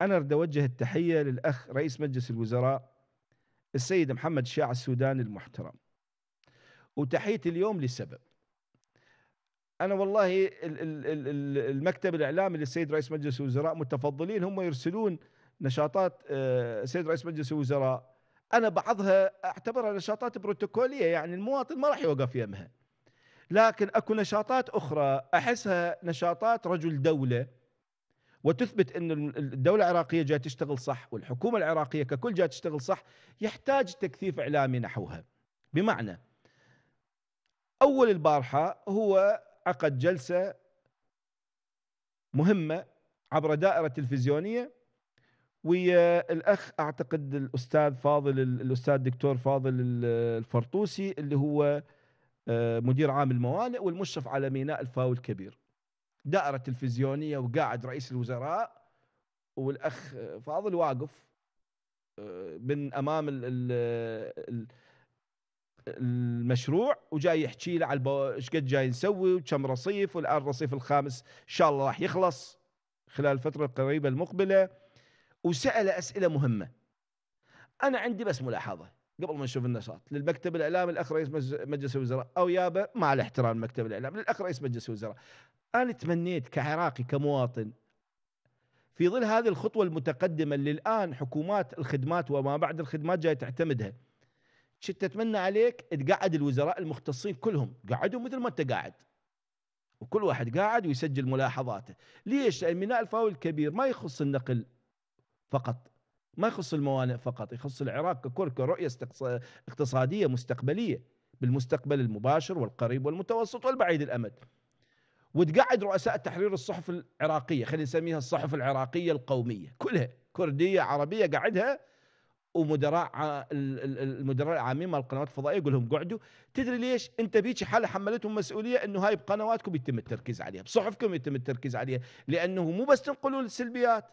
أنا أريد أوجه التحية للأخ رئيس مجلس الوزراء السيد محمد شاع السوداني المحترم وتحية اليوم لسبب أنا والله المكتب الإعلامي للسيد رئيس مجلس الوزراء متفضلين هم يرسلون نشاطات السيد آه، رئيس مجلس الوزراء أنا بعضها أعتبرها نشاطات بروتوكولية يعني المواطن ما راح يوقف يمها لكن اكو نشاطات اخرى احسها نشاطات رجل دوله وتثبت أن الدولة العراقية جايه تشتغل صح والحكومة العراقية ككل جايه تشتغل صح يحتاج تكثيف إعلامي نحوها بمعنى أول البارحة هو عقد جلسة مهمة عبر دائرة تلفزيونية ويا الاخ اعتقد الاستاذ فاضل الاستاذ دكتور فاضل الفرطوسي اللي هو آه، مدير عام الموانئ والمشرف على ميناء الفاو الكبير دائره تلفزيونيه وقاعد رئيس الوزراء والاخ فاضل واقف آه، من امام الـ الـ المشروع وجاي يحكي له على ايش قد جاي نسوي وكم رصيف والان الرصيف الخامس ان شاء الله راح يخلص خلال الفتره القريبه المقبله وسال اسئله مهمه انا عندي بس ملاحظه قبل ما نشوف النشاط للمكتب الاعلامي الاخ رئيس مجلس الوزراء او يابا مع الاحترام مكتب الاعلام للاخ رئيس مجلس الوزراء انا تمنيت كعراقي كمواطن في ظل هذه الخطوه المتقدمه اللي الان حكومات الخدمات وما بعد الخدمات جاي تعتمدها كنت اتمنى عليك تقعد الوزراء المختصين كلهم قعدوا مثل ما انت قاعد وكل واحد قاعد ويسجل ملاحظاته ليش لان ميناء الفاول الكبير ما يخص النقل فقط ما يخص الموانئ فقط يخص العراق ككل كرؤية اقتصادية مستقبلية بالمستقبل المباشر والقريب والمتوسط والبعيد الأمد وتقعد رؤساء تحرير الصحف العراقية خلينا نسميها الصحف العراقية القومية كلها كردية عربية قعدها ومدراء المدراء العامين مال القنوات الفضائيه يقول لهم قعدوا تدري ليش انت بيجي حاله حملتهم مسؤوليه انه هاي بقنواتكم يتم التركيز عليها بصحفكم يتم التركيز عليها لانه مو بس تنقلون السلبيات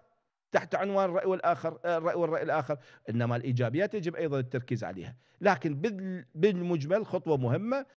تحت عنوان الرأي والآخر آه، الرأي والرأي الآخر إنما الإيجابيات يجب أيضا التركيز عليها لكن بالمجمل خطوة مهمة